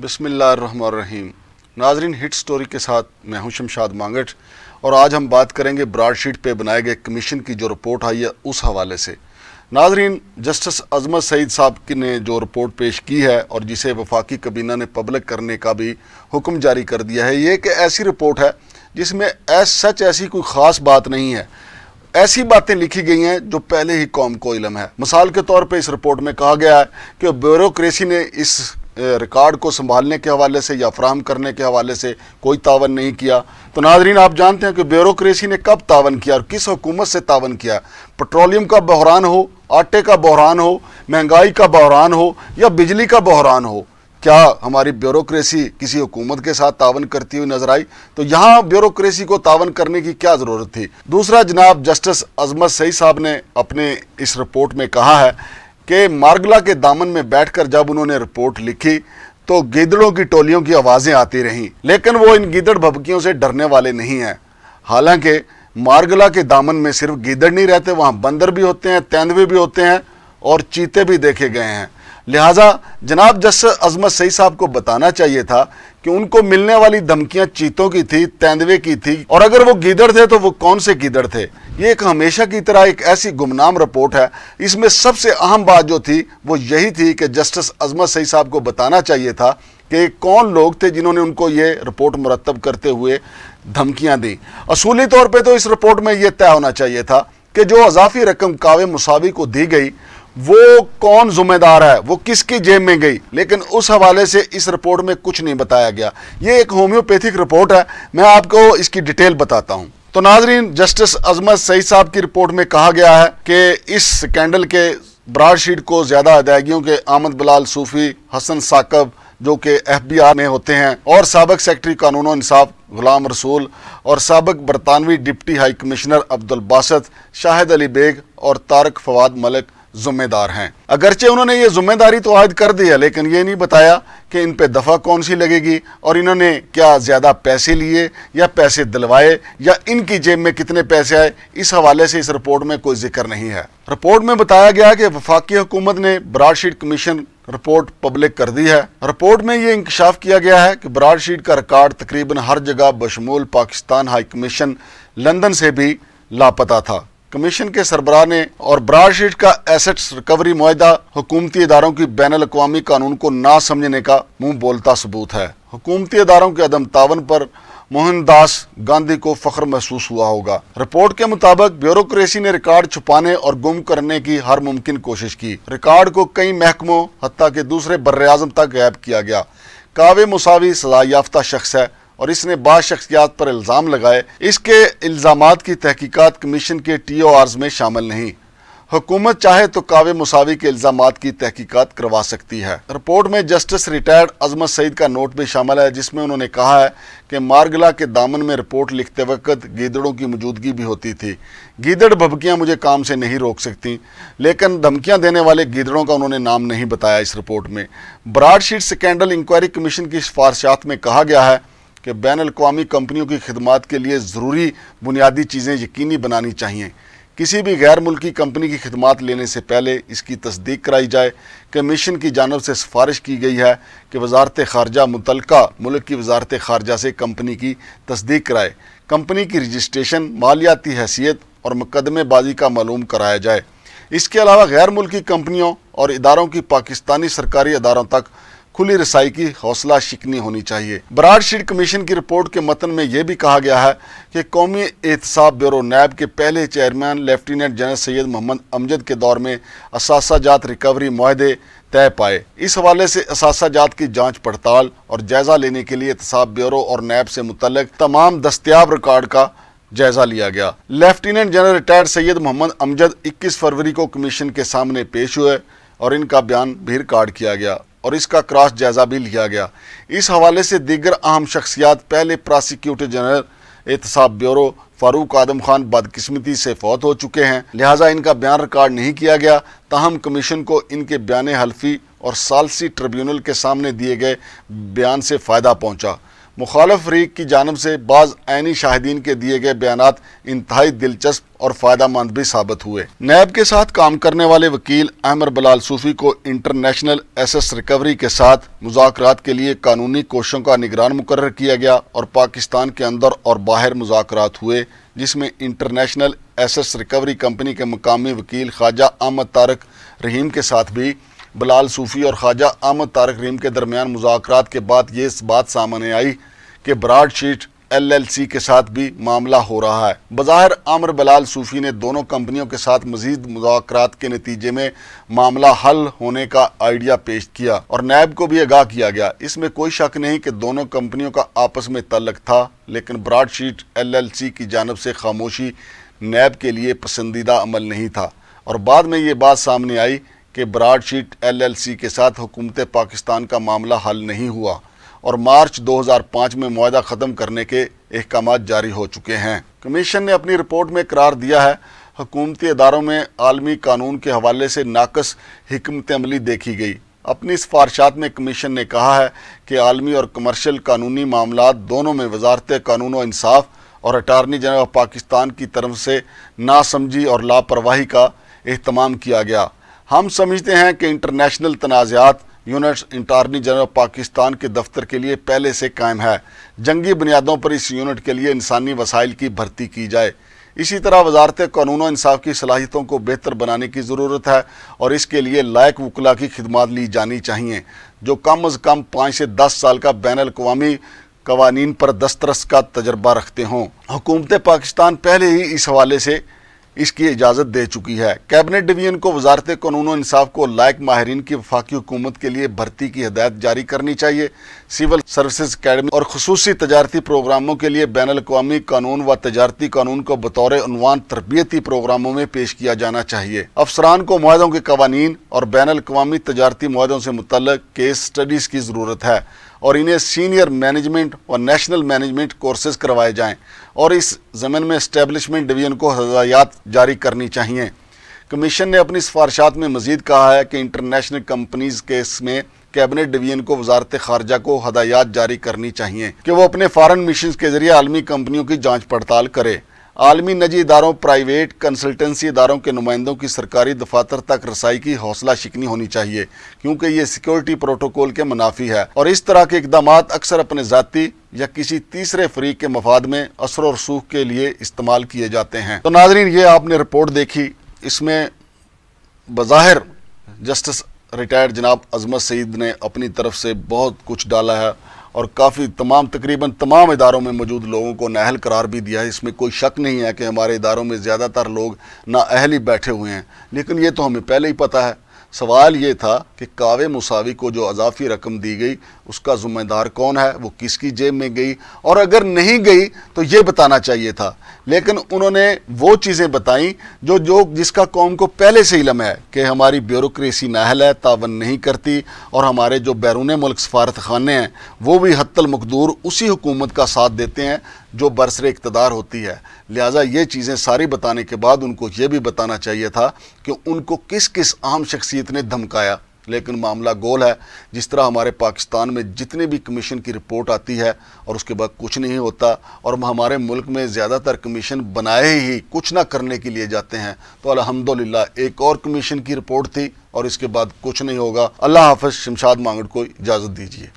बसमीम नाजरीन hit story के साथ मैं हूं शमशाद मांगठ और आज हम बात करेंगे ब्राडशीट पे बनाए गए कमीशन की जो रिपोर्ट आई है उस हवाले से नाजरीन जस्टिस अजमत सईद साहब की ने जो रिपोर्ट पेश की है और जिसे वफाकी कबीना ने पब्लिक करने का भी हुक्म जारी कर दिया है ये कि ऐसी रिपोर्ट है जिसमें ऐस सच ऐसी कोई ख़ास बात नहीं है ऐसी बातें लिखी गई हैं जो पहले ही कौम को इलम है मिसाल के तौर पर इस रिपोर्ट में कहा गया है कि ब्यूरोसी ने इस रिकॉर्ड को संभालने के हवाले से या फ्राहम करने के हवाले से कोई तावन नहीं किया तो नाजरीन आप जानते हैं कि ब्यूरोसी ने कब तावन किया और किस हुकूमत से तावन किया पेट्रोलियम का बहरान हो आटे का बहरान हो महंगाई का बहरान हो या बिजली का बहरान हो क्या हमारी ब्यूरोसी किसी हुकूमत के साथ तावन करती हुई नजर आई तो यहाँ ब्यूरोसी को तावन करने की क्या ज़रूरत थी दूसरा जनाब जस्टिस अजमत सही साहब ने अपने इस रिपोर्ट में कहा है कि मार्गला के दामन में बैठकर जब उन्होंने रिपोर्ट लिखी तो गिदड़ों की टोलियों की आवाज़ें आती रहीं लेकिन वो इन गिदड़ भबकियों से डरने वाले नहीं हैं हालांकि मार्गला के दामन में सिर्फ गिदड़ नहीं रहते वहाँ बंदर भी होते हैं तेंदवे भी होते हैं और चीते भी देखे गए हैं लिहाजा जनाब जस्टिस अजमत सही साहब को बताना चाहिए था कि उनको मिलने वाली धमकियां चीतों की थी तेंदवे की थी और अगर वो गिदड़ थे तो वो कौन से गिदड़ थे ये एक हमेशा की तरह एक ऐसी गुमनाम रिपोर्ट है इसमें सबसे अहम बात जो थी वो यही थी कि जस्टिस अजमत सही साहब को बताना चाहिए था कि कौन लोग थे जिन्होंने उनको ये रिपोर्ट मुरतब करते हुए धमकियां दी असूली तौर पर तो इस रिपोर्ट में ये तय होना चाहिए था कि जो अजाफी रकम कावे मुसावी को दी गई वो कौन जिम्मेदार है वो किसकी जेब में गई लेकिन उस हवाले से इस रिपोर्ट में कुछ नहीं बताया गया ये एक होम्योपैथिक रिपोर्ट है मैं आपको इसकी डिटेल बताता हूँ तो नाजरीन जस्टिस अजमत सईद साहब की रिपोर्ट में कहा गया है कि इस स्कैंडल के ब्राडशीट को ज़्यादा अदायगियों के आमद बिलाल सूफी हसन साकब जो कि एफ बी आर में होते हैं और सबक सेक्रटरी कानून इंसाफ गुलाम रसूल और सबक बरतानवी deputy high commissioner Abdul Basit Shahid Ali Baig और तारक फवाद मलिक जिम्मेदार हैं अगरचे उन्होंने ये जिम्मेदारी तो आयद कर दिया लेकिन ये नहीं बताया कि इन पे दफ़ा कौन सी लगेगी और इन्होंने क्या ज़्यादा पैसे लिए या पैसे दिलवाए या इनकी जेब में कितने पैसे आए इस हवाले से इस रिपोर्ट में कोई जिक्र नहीं है रिपोर्ट में बताया गया कि वफाकी हुकूमत ने ब्राडशीट कमीशन रिपोर्ट पब्लिक कर दी है रिपोर्ट में ये इंकशाफ किया गया है कि ब्राडशीट का रिकॉर्ड तकरीबन हर जगह बशमूल पाकिस्तान हाई कमीशन लंदन से भी लापता था कमीशन के सरबरा ने और ब्राडशीट का एसेट्स रिकवरी मुहिदा हुकूमती इदारों की बैन अवी कानून को ना समझने का मुंह बोलता सबूत है हुकूमती इदारों के अदम तावन पर मोहनदास गांधी को फख्र महसूस हुआ होगा रिपोर्ट के मुताबिक ब्यूरोक्रेसी ने रिकॉर्ड छुपाने और गुम करने की हर मुमकिन कोशिश की रिकॉर्ड को कई महकमों हती के दूसरे बर्रजम तक गैब किया गया कावे मुसावी सजा याफ्ता शख्स है और इसने बाद शख्सियात पर इल्ज़ाम लगाए इसके इल्ज़ाम की तहकीकत कमीशन के टी ओ आर्ज में शामिल नहीं हुकूमत चाहे तो कावे मुसावी के इल्ज़ाम की तहकीकत करवा सकती है रिपोर्ट में जस्टिस रिटायर्ड अजमत सईद का नोट भी शामिल है जिसमें उन्होंने कहा है कि मारगला के दामन में रिपोर्ट लिखते वक्त गीदड़ों की मौजूदगी भी होती थी गीदड़ भबकियाँ मुझे काम से नहीं रोक सकती लेकिन धमकियाँ देने वाले गीदड़ों का उन्होंने नाम नहीं बताया इस रिपोर्ट में ब्राडशीट स्कैंडल इंक्वायरी कमीशन की सिफारशात में कहा गया है कि बैन अवी कंपनियों की खदमात के लिए ज़रूरी बुनियादी चीज़ें यकीनी बनानी चाहिए किसी भी गैर मुल्की कंपनी की खदमात लेने से पहले इसकी तस्दीक कराई जाए कमीशन की जानब से सिफारिश की गई है कि वजारत खारजा मुतल मुल्क की वजारत खारजा से कंपनी की तस्दीक कराए कंपनी की रजिस्ट्रेशन मालियाती हैसियत और मुकदमेबाजी का मालूम कराया जाए इसके अलावा गैर मुल्की कंपनियों और इदारों की पाकिस्तानी सरकारी अदारों तक खुली रसाई की हौसला शिकनी होनी चाहिए ब्राड शीट कमीशन की रिपोर्ट के मतन में यह भी कहा गया है कि कौमी एहतसाब ब्यूरो नैब के पहले chairman lieutenant general Syed Mohammad Amjad के दौर में जात रिकवरी माहदे तय पाए इस हवाले से जात की जांच पड़ताल और जायजा लेने के लिए एहतसाब ब्यूरो और नैब से मुतलक तमाम दस्तियाब रिकॉर्ड का जायजा लिया गया lieutenant general retired Syed Mohammad Amjad 21 फरवरी को कमीशन के सामने पेश हुए और इनका बयान भी रिकॉर्ड किया गया और इसका क्रॉस जायजा भी लिया गया इस हवाले से दीगर अहम शख्सियात पहले प्रोसिक्यूटर जनरल एहतसाब ब्यूरो फारूक आदम खान बदकिस्मती से फौत हो चुके हैं लिहाजा इनका बयान रिकॉर्ड नहीं किया गया ताहम कमीशन को इनके बयान हल्फी और सालसी ट्रिब्यूनल के सामने दिए गए बयान से फ़ायदा पहुँचा मुखालफ फरीक की जानब से बाज़ आनी शाहिदीन के दिए गए बयान इंतहाई दिलचस्प और फ़ायदा मंद भी साबित हुए नैब के साथ काम करने वाले वकील अहमद बलाल सूफी को इंटरनेशनल एसेस रिकवरी के साथ मुजात के लिए कानूनी कोशों का निगरान मुकर किया गया और पाकिस्तान के अंदर और बाहर मुजाकर हुए जिसमें इंटरनेशनल एसेस रिकवरी कंपनी के मकामी वकील ख्वाजा अहमद तारक रहीम के साथ भी बिलाल सूफ़ी और ख्वाजा अहमद तारक रीम के दरमियान मुजाकर के बाद ये इस बात सामने आई कि Broadsheet L L C के साथ भी मामला हो रहा है बाहर आमर बलाल सूफ़ी ने दोनों कंपनियों के साथ मजीद मुजाकर के नतीजे में मामला हल होने का आइडिया पेश किया और नैब को भी आगाह किया गया इसमें कोई शक नहीं कि दोनों कंपनियों का आपस में तलक था लेकिन Broadsheet L L C की जानब से खामोशी नैब के लिए पसंदीदा अमल नहीं था और बाद में ये बात सामने आई कि ब्राड शीट एलएलसी के साथ हुकूमत पाकिस्तान का मामला हल नहीं हुआ और मार्च 2005 में माहा ख़त्म करने के अहकाम जारी हो चुके हैं कमीशन ने अपनी रिपोर्ट में करार दिया है हकूमती इदारों में आलमी कानून के हवाले से नाकस हमत अमली देखी गई अपनी सिफारशात में कमीशन ने कहा है कि आलमी और कमर्शल कानूनी मामला दोनों में वजारत कानून और इंसाफ और अटारनी जनरल पाकिस्तान की तरफ से नासमझी और लापरवाही का अहतमाम किया गया हम समझते हैं कि इंटरनेशनल तनाज़ात यूनिट इंटारनी जनरल पाकिस्तान के दफ्तर के लिए पहले से कायम है जंगी बुनियादों पर इस यूनिट के लिए इंसानी वसाइल की भर्ती की जाए इसी तरह वजारत कानून इंसाफ की सलाहियतों को बेहतर बनाने की ज़रूरत है और इसके लिए लायक वकला की खिदमत ली जानी चाहिए जो कम अज़ कम पाँच से दस साल का बैन अवी कवानीन पर दस्तरस का तजर्बा रखते हों हुकूमत पाकिस्तान पहले ही इस हवाले से इसकी इजाज़त दे चुकी है कैबिनेट डिवीजन को वजारत कानून इंसाफ को लायक माहरीन की वफाकी हुकूमत के लिए भर्ती की हदायत जारी करनी चाहिए सिविल सर्विस अकेडमी और खसूस तजारती प्रोग्रामों के लिए बैन अवी कानून व तजारती कानून को बतौर अनवान तरबियती प्रोग्रामों में पेश किया जाना चाहिए अफसरान को माहों के कवानीन और बैन अवी तजारती माहों से मुतल केस स्टडीज़ की ज़रूरत है और इन्हें सीनियर मैनेजमेंट और नेशनल मैनेजमेंट कोर्सेज करवाए जाएं और इस ज़मीन में इस्टेबलिशमेंट डिवीज़न को हदायत जारी करनी चाहिए कमीशन ने अपनी सिफारशात में मजीद कहा है कि इंटरनेशनल कंपनीज़ केस में कैबिनेट डिवीजन को वजारत खारजा को हदायत जारी करनी चाहिए कि वो अपने फ़ारन मिशन के जरिए आलमी कंपनियों की जाँच पड़ताल करे आलमी नजी इदारों प्राइवेट कंसल्टेंसी इदारों के नुमाइंदों की सरकारी दफातर तक रसाई की हौसला शिकनी होनी चाहिए क्योंकि ये सिक्योरिटी प्रोटोकॉल के मुनाफी है और इस तरह के इकदाम अक्सर अपने ज़ाती या किसी तीसरे फरीक के मफाद में असर और सूख के लिए इस्तेमाल किए जाते हैं तो नाजरीन ये आपने रिपोर्ट देखी इसमें बज़ाहिर जस्टिस रिटायर्ड जनाब अजमत सईद ने अपनी तरफ से बहुत कुछ डाला है और काफ़ी तमाम तकरीबन तमाम इदारों में मौजूद लोगों को नाहल करार भी दिया है इसमें कोई शक नहीं है कि हमारे इदारों में ज़्यादातर लोग नाअहल ही बैठे हुए हैं लेकिन ये तो हमें पहले ही पता है सवाल ये था कि कावे मुसावी को जो अजाफी रकम दी गई उसका ज़िम्मेदार कौन है वो किसकी जेब में गई और अगर नहीं गई तो ये बताना चाहिए था लेकिन उन्होंने वो चीज़ें बताई जो जो जिसका कौम को पहले से इलम है कि हमारी ब्यूरोसी नाहल है तावन नहीं करती और हमारे जो बैरून मुल्क सफारत खाने हैं वो भी हतलमकदूर उसी हुकूमत का साथ देते हैं जो बरसर इकतदार होती है लिहाजा ये चीज़ें सारी बताने के बाद उनको ये भी बताना चाहिए था कि उनको किस किस आम शख्सियत ने धमकाया लेकिन मामला गोल है जिस तरह हमारे पाकिस्तान में जितने भी कमीशन की रिपोर्ट आती है और उसके बाद कुछ नहीं होता और हमारे मुल्क में ज़्यादातर कमीशन बनाए ही कुछ ना करने के लिए जाते हैं तो अलहमदिल्ला एक और कमीशन की रिपोर्ट थी और इसके बाद कुछ नहीं होगा अल्लाह हाफ शमशाद मांगड़ को इजाज़त दीजिए